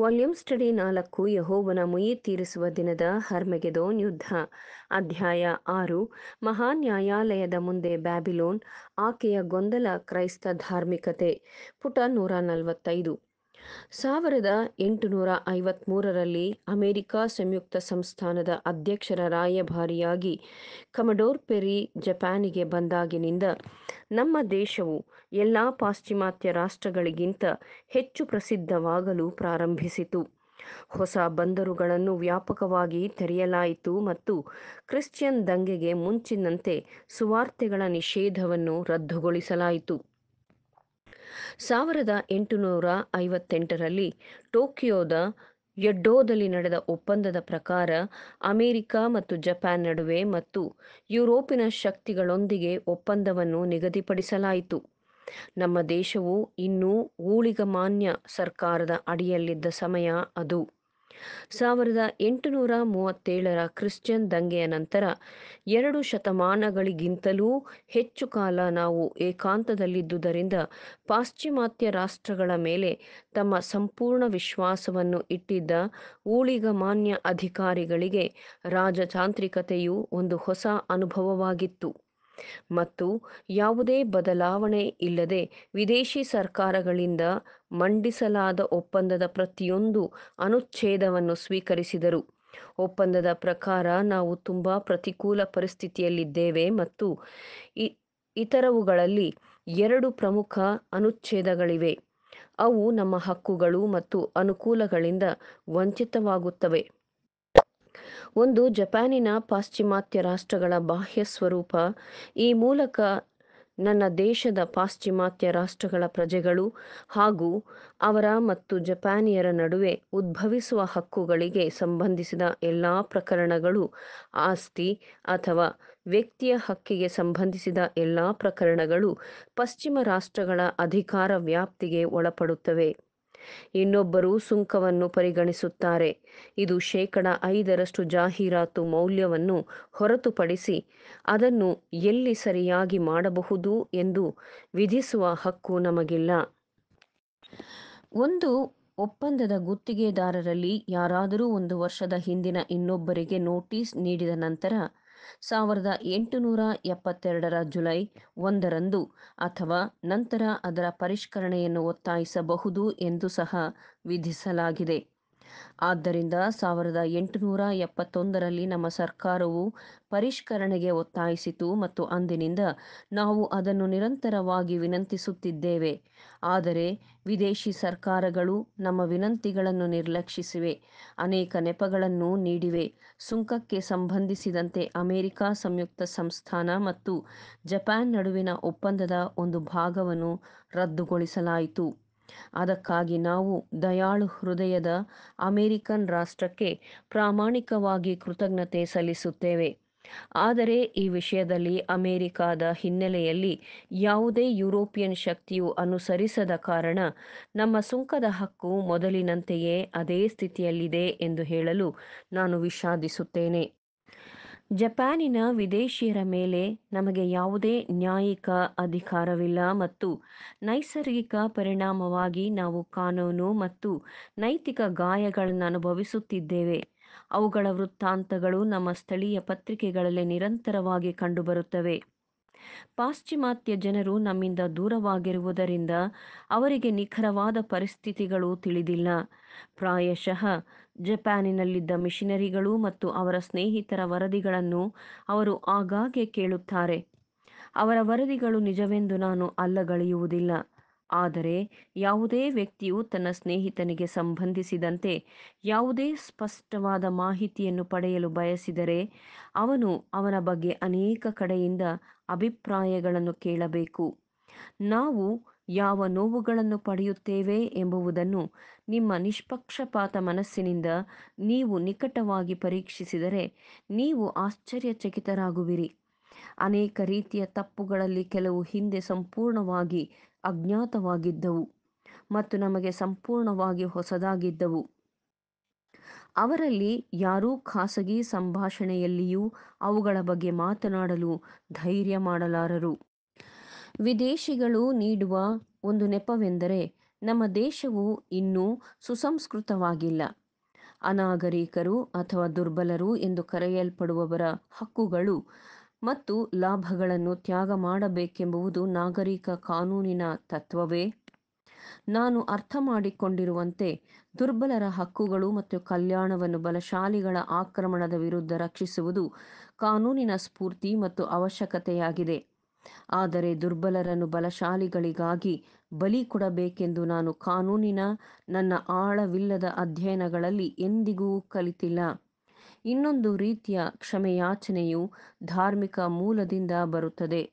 volume study ನಾಲ್ಕು ಯಹೋವನ ಮುಯಿ ತೀರಿಸುವ ದಿನದ ಹರ್ಮೆಗೆದೋನ್ ಯುದ್ಧ ಅಧ್ಯಾಯ ಆರು ಮಹಾ ನ್ಯಾಯಾಲಯದ ಮುಂದೆ ಬ್ಯಾಬಿಲೋನ್ ಆಕೆಯ ಗೊಂದಲ ಕ್ರೈಸ್ತ ಧಾರ್ಮಿಕತೆ ಪುಟ ನೂರ ನಲವತ್ತೈದು ಸಾವಿರದ ಎಂಟುನೂರ ಐವತ್ತ್ಮೂರರಲ್ಲಿ ಅಮೆರಿಕ ಸಂಯುಕ್ತ ಸಂಸ್ಥಾನದ ಅಧ್ಯಕ್ಷರ ರಾಯಭಾರಿಯಾಗಿ ಕಮಡೋರ್ ಪೆರಿ ಜಪಾನಿಗೆ ಬಂದಾಗಿನಿಂದ ನಮ್ಮ ದೇಶವು ಎಲ್ಲ ಪಾಶ್ಚಿಮಾತ್ಯ ರಾಷ್ಟ್ರಗಳಿಗಿಂತ ಹೆಚ್ಚು ಪ್ರಸಿದ್ಧವಾಗಲು ಪ್ರಾರಂಭಿಸಿತು ಹೊಸ ಬಂದರುಗಳನ್ನು ವ್ಯಾಪಕವಾಗಿ ತೆರೆಯಲಾಯಿತು ಮತ್ತು ಕ್ರಿಶ್ಚಿಯನ್ ದಂಗೆಗೆ ಮುಂಚಿನಂತೆ ಸುವಾರ್ತೆಗಳ ನಿಷೇಧವನ್ನು ರದ್ದುಗೊಳಿಸಲಾಯಿತು ಸಾವಿರದ ಎಂಟುನೂರ ಐವತ್ತೆಂಟರಲ್ಲಿ ಟೋಕಿಯೋದ ಯಡ್ಡೋದಲ್ಲಿ ನಡೆದ ಒಪ್ಪಂದದ ಪ್ರಕಾರ ಅಮೆರಿಕ ಮತ್ತು ಜಪಾನ್ ನಡುವೆ ಮತ್ತು ಯುರೋಪಿನ ಶಕ್ತಿಗಳೊಂದಿಗೆ ಒಪ್ಪಂದವನ್ನು ನಿಗದಿಪಡಿಸಲಾಯಿತು ನಮ್ಮ ದೇಶವು ಇನ್ನೂ ಊಳಿಗಮಾನ್ಯ ಸರ್ಕಾರದ ಅಡಿಯಲ್ಲಿದ್ದ ಸಮಯ ಅದು ಸಾವಿರದ ಎಂಟುನೂರ ಮೂವತ್ತೇಳರ ಕ್ರಿಶ್ಚಿಯನ್ ದಂಗೆಯ ನಂತರ ಎರಡು ಶತಮಾನಗಳಿಗಿಂತಲೂ ಹೆಚ್ಚು ಕಾಲ ನಾವು ಏಕಾಂತದಲ್ಲಿದ್ದುದರಿಂದ ಪಾಶ್ಚಿಮಾತ್ಯ ರಾಷ್ಟ್ರಗಳ ಮೇಲೆ ತಮ್ಮ ಸಂಪೂರ್ಣ ವಿಶ್ವಾಸವನ್ನು ಇಟ್ಟಿದ್ದ ಊಳಿಗಮಾನ್ಯ ಅಧಿಕಾರಿಗಳಿಗೆ ರಾಜತಾಂತ್ರಿಕತೆಯು ಒಂದು ಹೊಸ ಅನುಭವವಾಗಿತ್ತು ಮತ್ತು ಯಾವುದೇ ಬದಲಾವಣೆ ಇಲ್ಲದೆ ವಿದೇಶಿ ಸರ್ಕಾರಗಳಿಂದ ಮಂಡಿಸಲಾದ ಒಪ್ಪಂದದ ಪ್ರತಿಯೊಂದು ಅನುಚ್ಛೇದವನ್ನು ಸ್ವೀಕರಿಸಿದರು ಒಪ್ಪಂದದ ಪ್ರಕಾರ ನಾವು ತುಂಬ ಪ್ರತಿಕೂಲ ಪರಿಸ್ಥಿತಿಯಲ್ಲಿದ್ದೇವೆ ಮತ್ತು ಇತರವುಗಳಲ್ಲಿ ಎರಡು ಪ್ರಮುಖ ಅನುಚ್ಛೇದಗಳಿವೆ ಅವು ನಮ್ಮ ಹಕ್ಕುಗಳು ಮತ್ತು ಅನುಕೂಲಗಳಿಂದ ವಂಚಿತವಾಗುತ್ತವೆ ಒಂದು ಜಪಾನಿನ ಪಾಶ್ಚಿಮಾತ್ಯ ರಾಷ್ಟ್ರಗಳ ಬಾಹ್ಯ ಸ್ವರೂಪ ಈ ಮೂಲಕ ನನ್ನ ದೇಶದ ಪಾಶ್ಚಿಮಾತ್ಯ ರಾಷ್ಟ್ರಗಳ ಪ್ರಜೆಗಳು ಹಾಗೂ ಅವರ ಮತ್ತು ಜಪಾನಿಯರ ನಡುವೆ ಉದ್ಭವಿಸುವ ಹಕ್ಕುಗಳಿಗೆ ಸಂಬಂಧಿಸಿದ ಎಲ್ಲ ಪ್ರಕರಣಗಳು ಆಸ್ತಿ ಅಥವಾ ವ್ಯಕ್ತಿಯ ಹಕ್ಕಿಗೆ ಸಂಬಂಧಿಸಿದ ಎಲ್ಲ ಪ್ರಕರಣಗಳು ಪಶ್ಚಿಮ ರಾಷ್ಟ್ರಗಳ ಅಧಿಕಾರ ವ್ಯಾಪ್ತಿಗೆ ಒಳಪಡುತ್ತವೆ ಇನ್ನೊಬ್ಬರು ಸುಂಕವನ್ನು ಪರಿಗಣಿಸುತ್ತಾರೆ ಇದು ಶೇಕಡ ಐದರಷ್ಟು ಜಾಹೀರಾತು ಮೌಲ್ಯವನ್ನು ಹೊರತುಪಡಿಸಿ ಅದನ್ನು ಎಲ್ಲಿ ಸರಿಯಾಗಿ ಮಾಡಬಹುದು ಎಂದು ವಿಧಿಸುವ ಹಕ್ಕು ನಮಗಿಲ್ಲ ಒಂದು ಒಪ್ಪಂದದ ಗುತ್ತಿಗೆದಾರರಲ್ಲಿ ಯಾರಾದರೂ ಒಂದು ವರ್ಷದ ಹಿಂದಿನ ಇನ್ನೊಬ್ಬರಿಗೆ ನೋಟಿಸ್ ನೀಡಿದ ನಂತರ ಸಾವಿರದ ಎಂಟುನೂರ ಎಪ್ಪತ್ತೆರಡರ ಜುಲೈ ಒಂದರಂದು ಅಥವಾ ನಂತರ ಅದರ ಪರಿಷ್ಕರಣೆಯನ್ನು ಒತ್ತಾಯಿಸಬಹುದು ಎಂದು ಸಹ ವಿಧಿಸಲಾಗಿದೆ ಆದ್ದರಿಂದ ಸಾವಿರದ ಎಂಟುನೂರ ಎಪ್ಪತ್ತೊಂದರಲ್ಲಿ ನಮ್ಮ ಸರ್ಕಾರವು ಪರಿಷ್ಕರಣೆಗೆ ಒತ್ತಾಯಿಸಿತು ಮತ್ತು ಅಂದಿನಿಂದ ನಾವು ಅದನ್ನು ನಿರಂತರವಾಗಿ ವಿನಂತಿಸುತ್ತಿದ್ದೇವೆ ಆದರೆ ವಿದೇಶಿ ಸರ್ಕಾರಗಳು ನಮ್ಮ ವಿನಂತಿಗಳನ್ನು ನಿರ್ಲಕ್ಷಿಸಿವೆ ಅನೇಕ ನೆಪಗಳನ್ನು ನೀಡಿವೆ ಸುಂಕಕ್ಕೆ ಸಂಬಂಧಿಸಿದಂತೆ ಅಮೆರಿಕ ಸಂಯುಕ್ತ ಸಂಸ್ಥಾನ ಮತ್ತು ಜಪಾನ್ ನಡುವಿನ ಒಪ್ಪಂದದ ಒಂದು ಭಾಗವನ್ನು ರದ್ದುಗೊಳಿಸಲಾಯಿತು ಅದಕ್ಕಾಗಿ ನಾವು ದಯಾಳು ಹೃದಯದ ಅಮೆರಿಕನ್ ರಾಷ್ಟ್ರಕ್ಕೆ ಪ್ರಾಮಾಣಿಕವಾಗಿ ಕೃತಜ್ಞತೆ ಸಲ್ಲಿಸುತ್ತೇವೆ ಆದರೆ ಈ ವಿಷಯದಲ್ಲಿ ಅಮೆರಿಕಾದ ಹಿನ್ನೆಲೆಯಲ್ಲಿ ಯಾವುದೇ ಯುರೋಪಿಯನ್ ಶಕ್ತಿಯು ಅನುಸರಿಸದ ಕಾರಣ ನಮ್ಮ ಸುಂಕದ ಹಕ್ಕು ಮೊದಲಿನಂತೆಯೇ ಅದೇ ಸ್ಥಿತಿಯಲ್ಲಿದೆ ಎಂದು ಹೇಳಲು ನಾನು ವಿಷಾದಿಸುತ್ತೇನೆ ಜಪಾನಿನ ವಿದೇಶಿಯರ ಮೇಲೆ ನಮಗೆ ಯಾವುದೇ ನ್ಯಾಯಿಕ ಅಧಿಕಾರವಿಲ್ಲ ಮತ್ತು ನೈಸರ್ಗಿಕ ಪರಿಣಾಮವಾಗಿ ನಾವು ಕಾನೂನು ಮತ್ತು ನೈತಿಕ ಗಾಯಗಳನ್ನು ಅನುಭವಿಸುತ್ತಿದ್ದೇವೆ ಅವುಗಳ ವೃತ್ತಾಂತಗಳು ನಮ್ಮ ಸ್ಥಳೀಯ ಪತ್ರಿಕೆಗಳಲ್ಲಿ ನಿರಂತರವಾಗಿ ಕಂಡುಬರುತ್ತವೆ ಪಾಶ್ಚಿಮಾತ್ಯ ಜನರು ನಮ್ಮಿಂದ ದೂರವಾಗಿರುವುದರಿಂದ ಅವರಿಗೆ ನಿಖರವಾದ ಪರಿಸ್ಥಿತಿಗಳು ತಿಳಿದಿಲ್ಲ ಪ್ರಾಯಶಃ ಜಪಾನಿನಲ್ಲಿದ್ದ ಮಿಷಿನರಿಗಳು ಮತ್ತು ಅವರ ಸ್ನೇಹಿತರ ವರದಿಗಳನ್ನು ಅವರು ಆಗಾಗ್ಗೆ ಕೇಳುತ್ತಾರೆ ಅವರ ವರದಿಗಳು ನಿಜವೆಂದು ನಾನು ಅಲ್ಲಗಳೆಯುವುದಿಲ್ಲ ಆದರೆ ಯಾವುದೇ ವ್ಯಕ್ತಿಯು ತನ್ನ ಸ್ನೇಹಿತನಿಗೆ ಸಂಬಂಧಿಸಿದಂತೆ ಯಾವುದೇ ಸ್ಪಷ್ಟವಾದ ಮಾಹಿತಿಯನ್ನು ಪಡೆಯಲು ಬಯಸಿದರೆ ಅವನು ಅವನ ಬಗ್ಗೆ ಅನೇಕ ಕಡೆಯಿಂದ ಅಭಿಪ್ರಾಯಗಳನ್ನು ಕೇಳಬೇಕು ನಾವು ಯಾವ ನೋವುಗಳನ್ನು ಪಡೆಯುತ್ತೇವೆ ಎಂಬುವುದನ್ನು ನಿಮ್ಮ ನಿಷ್ಪಕ್ಷಪಾತ ಮನಸ್ಸಿನಿಂದ ನೀವು ನಿಕಟವಾಗಿ ಪರೀಕ್ಷಿಸಿದರೆ ನೀವು ಆಶ್ಚರ್ಯಚಕಿತರಾಗುವಿರಿ ಅನೇಕ ರೀತಿಯ ತಪ್ಪುಗಳಲ್ಲಿ ಕೆಲವು ಹಿಂದೆ ಸಂಪೂರ್ಣವಾಗಿ ಅಜ್ಞಾತವಾಗಿದ್ದವು ಮತ್ತು ನಮಗೆ ಸಂಪೂರ್ಣವಾಗಿ ಹೊಸದಾಗಿದ್ದವು ಅವರಲ್ಲಿ ಯಾರೂ ಖಾಸಗಿ ಸಂಭಾಷಣೆಯಲ್ಲಿಯೂ ಅವುಗಳ ಬಗ್ಗೆ ಮಾತನಾಡಲು ಧೈರ್ಯ ಮಾಡಲಾರರು ವಿದೇಶಿಗಳು ನೀಡುವ ಒಂದು ನೆಪವೆಂದರೆ ನಮ್ಮ ದೇಶವು ಇನ್ನೂ ಸುಸಂಸ್ಕೃತವಾಗಿಲ್ಲ ಅನಾಗರಿಕರು ಅಥವಾ ದುರ್ಬಲರು ಎಂದು ಕರೆಯಲ್ಪಡುವವರ ಹಕ್ಕುಗಳು ಮತ್ತು ಲಾಭಗಳನ್ನು ತ್ಯಾಗ ಮಾಡಬೇಕೆಂಬುವುದು ನಾಗರಿಕ ಕಾನೂನಿನ ತತ್ವವೇ ನಾನು ಅರ್ಥ ಮಾಡಿಕೊಂಡಿರುವಂತೆ ದುರ್ಬಲರ ಹಕ್ಕುಗಳು ಮತ್ತು ಕಲ್ಯಾಣವನ್ನು ಬಲಶಾಲಿಗಳ ಆಕ್ರಮಣದ ವಿರುದ್ಧ ರಕ್ಷಿಸುವುದು ಕಾನೂನಿನ ಸ್ಫೂರ್ತಿ ಮತ್ತು ಅವಶ್ಯಕತೆಯಾಗಿದೆ ಆದರೆ ದುರ್ಬಲರನ್ನು ಬಲಶಾಲಿಗಳಿಗಾಗಿ ಬಲಿ ಕೊಡಬೇಕೆಂದು ನಾನು ಕಾನೂನಿನ ನನ್ನ ಆಳವಿಲ್ಲದ ಅಧ್ಯಯನಗಳಲ್ಲಿ ಎಂದಿಗೂ ಕಲಿತಿಲ್ಲ ಇನ್ನೊಂದು ರೀತಿಯ ಕ್ಷಮೆಯಾಚನೆಯು ಧಾರ್ಮಿಕ ಮೂಲದಿಂದ ಬರುತ್ತದೆ